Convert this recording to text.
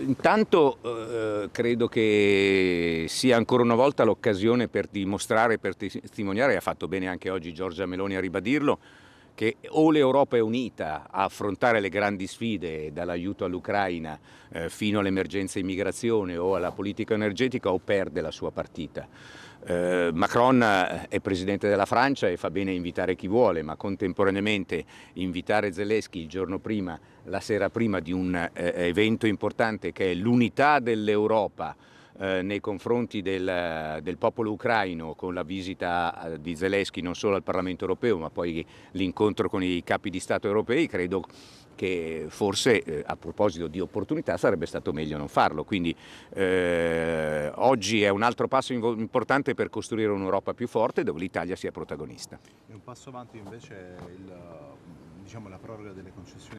Intanto eh, credo che sia ancora una volta l'occasione per dimostrare, per testimoniare, ha fatto bene anche oggi Giorgia Meloni a ribadirlo, che o l'Europa è unita a affrontare le grandi sfide, dall'aiuto all'Ucraina eh, fino all'emergenza immigrazione o alla politica energetica, o perde la sua partita. Eh, Macron eh, è presidente della Francia e fa bene a invitare chi vuole, ma contemporaneamente invitare Zelensky il giorno prima, la sera prima di un eh, evento importante che è l'unità dell'Europa eh, nei confronti del, del, popolo ucraino con la visita eh, di Zelensky non solo al Parlamento europeo ma poi l'incontro con i capi di Stato europei, credo che forse eh, a proposito di opportunità sarebbe stato meglio non farlo. Quindi eh, oggi è un altro passo importante per costruire un'Europa più forte dove l'Italia sia protagonista. E un passo avanti invece il, diciamo, la proroga delle concessioni.